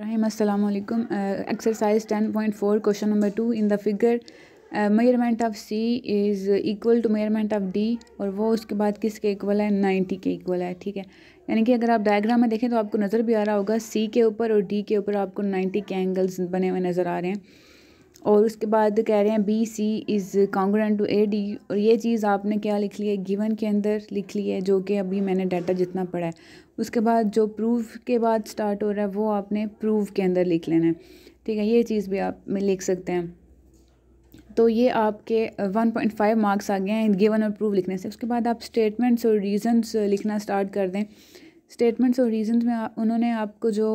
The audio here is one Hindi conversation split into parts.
रहीम अल्लाम exercise ten point four question number two in the figure measurement of C is equal to measurement of D और वो उसके बाद किसके इक्वल है नाइन्टी के इक्वल है ठीक है यानी कि अगर आप डायग्राम में देखें तो आपको नज़र भी आ रहा होगा सी के ऊपर और डी के ऊपर आपको नाइन्टी के एंगल्स बने हुए नज़र आ रहे हैं और उसके बाद कह रहे हैं B C is congruent to A D और ये चीज़ आपने क्या लिख ली है गिवन के अंदर लिख ली है जो कि अभी मैंने डाटा जितना पढ़ा है उसके बाद जो प्रूफ के बाद स्टार्ट हो रहा है वो आपने प्रूफ के अंदर लिख लेना है ठीक है ये चीज़ भी आप में लिख सकते हैं तो ये आपके 1.5 मार्क्स आ गए हैं गिवन और प्रूफ लिखने से उसके बाद आप स्टेटमेंट्स और रीजनस लिखना स्टार्ट कर दें स्टेटमेंट्स और रीजंस में आ, उन्होंने आपको जो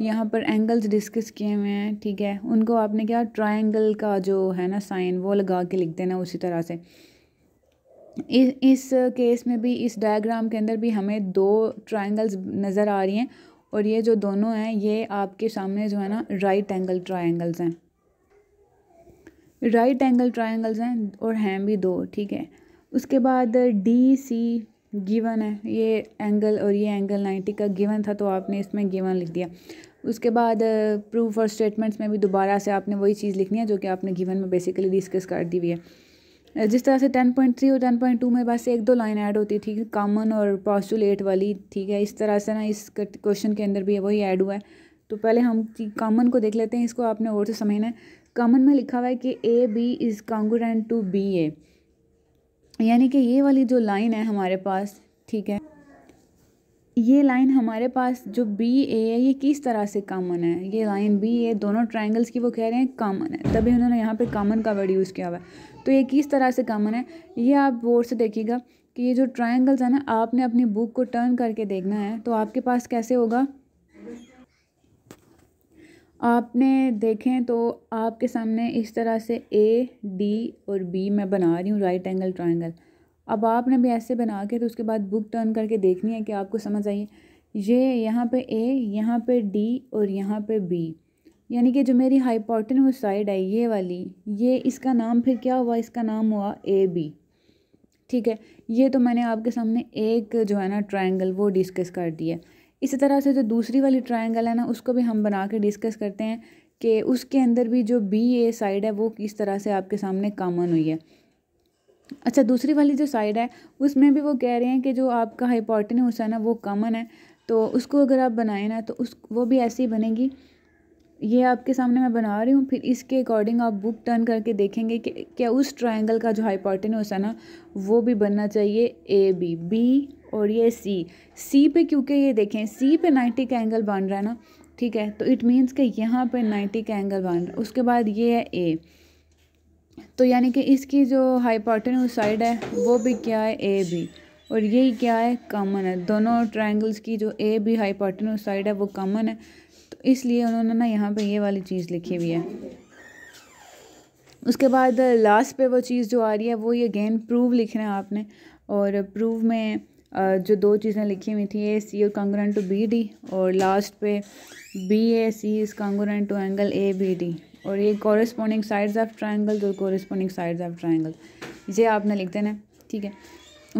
यहाँ पर एंगल्स डिस्कस किए हुए हैं ठीक है उनको आपने क्या ट्रायंगल का जो है ना साइन वो लगा के लिख देना उसी तरह से इस इस केस में भी इस डायग्राम के अंदर भी हमें दो ट्रायंगल्स नज़र आ रही हैं और ये जो दोनों हैं ये आपके सामने जो है ना राइट एंगल ट्राइंगल्स हैं राइट एंगल ट्राइंगल्स हैं और हैं भी दो ठीक है उसके बाद डी सी गिवन है ये एंगल और ये एंगल नाइन्टी का गिवन था तो आपने इसमें गिवन लिख दिया उसके बाद प्रूफ और स्टेटमेंट्स में भी दोबारा से आपने वही चीज़ लिखनी है जो कि आपने गिवन में बेसिकली डिस्कस कर दी हुई है जिस तरह से टेन पॉइंट थ्री और टेन पॉइंट टू में बस एक दो लाइन ऐड होती थी कॉमन और पॉस्टुलेट वाली ठीक है इस तरह से ना इस क्वेश्चन के अंदर भी वही ऐड हुआ है तो पहले हम कॉमन को देख लेते हैं इसको आपने और से समझना है कॉमन में लिखा हुआ है कि A B is congruent to B A यानी कि ये वाली जो लाइन है हमारे पास ठीक है ये लाइन हमारे पास जो बी ए है ये किस तरह से कामन है ये लाइन बी ए दोनों ट्राइंगल्स की वो कह रहे हैं कामन है तभी उन्होंने यहाँ पे कामन का वर्ड यूज़ किया हुआ है तो ये किस तरह से कामन है ये आप बोर्ड से देखिएगा कि ये जो ट्राइंगल्स है ना आपने अपनी बुक को टर्न करके देखना है तो आपके पास कैसे होगा आपने देखें तो आपके सामने इस तरह से ए डी और बी मैं बना रही हूँ राइट एंगल ट्राइंगल अब आपने भी ऐसे बना के तो उसके बाद बुक टर्न करके देखनी है कि आपको समझ आइए ये यहाँ पे ए यहाँ पे डी और यहाँ पे बी यानी कि जो मेरी वो साइड है ये वाली ये इसका नाम फिर क्या हुआ इसका नाम हुआ ए बी ठीक है ये तो मैंने आपके सामने एक जो है ना ट्राइंगल वो डिस्कस कर दिया इसी तरह से जो दूसरी वाली ट्रायंगल है ना उसको भी हम बना के डिस्कस करते हैं कि उसके अंदर भी जो बी ए साइड है वो किस तरह से आपके सामने कामन हुई है अच्छा दूसरी वाली जो साइड है उसमें भी वो कह रहे हैं कि जो आपका हाइपोटेन्यूस है ना वो कामन है तो उसको अगर आप बनाएं ना तो उस वो भी ऐसी ही बनेगी ये आपके सामने मैं बना रही हूँ फिर इसके अकॉर्डिंग आप बुक टर्न करके देखेंगे कि क्या उस ट्रायंगल का जो हाइपोटेन्यूस है ना वो भी बनना चाहिए ए बी बी और ये सी सी पे क्योंकि ये देखें सी पे नाइन्टी का एंगल बन रहा है ना ठीक है तो इट मीन्स कि यहाँ पे नाइन्टी का एंगल बन रहा है उसके बाद ये है ए तो यानी कि इसकी जो हाइपोटेन्यूज साइड है वो भी क्या है ए बी और यही क्या है कॉमन है दोनों ट्राइंगल्स की जो ए बी हाइपोटेन्यूज साइड है वो कॉमन है तो इसलिए उन्होंने ना यहाँ पे ये वाली चीज़ लिखी हुई है उसके बाद लास्ट पे वो चीज़ जो आ रही है वो ये अगेन प्रूव लिखना है आपने और प्रूव में जो दो चीज़ें लिखी हुई थी ए सी और कांग्रेंट टू बी डी और लास्ट पे B A C is congruent to angle A B D और ये कॉरस्पॉन्डिंग साइड्स ऑफ ट्राइंगल और कॉरस्पॉन्डिंग साइड्स ऑफ ट्राइंगल ये आपने लिख देना है ठीक है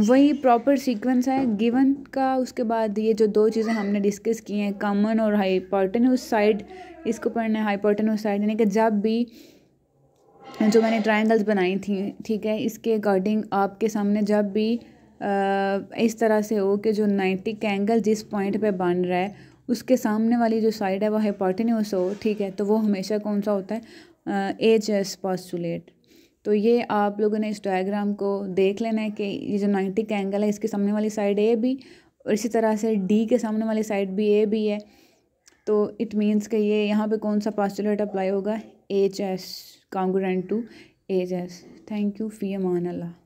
वही प्रॉपर सीक्वेंस है गिवन का उसके बाद ये जो दो चीज़ें हमने डिस्कस की हैं कॉमन और हाइपोटेन्यूस साइड इसको पढ़ना है हाइपोटेन्यूस साइड यानी कि जब भी जो मैंने ट्राइंगल्स बनाई थी ठीक है इसके अकॉर्डिंग आपके सामने जब भी इस तरह से हो कि जो नाइन्टी का एंगल जिस पॉइंट पे बन रहा है उसके सामने वाली जो साइड है वह हाइपोटेन्यूस हो ठीक है तो वो हमेशा कौन सा होता है एज पॉस्टुलेट तो ये आप लोगों ने इस डायग्राम को देख लेना है कि ये जो नाइन्टी का एंगल है इसके सामने वाली साइड ए भी और इसी तरह से डी के सामने वाली साइड भी ए भी है तो इट मीन्स कि ये यहाँ पे कौन सा पॉस्टुलेट अप्लाई होगा H S congruent to H S thank you फी अमान अल्लाह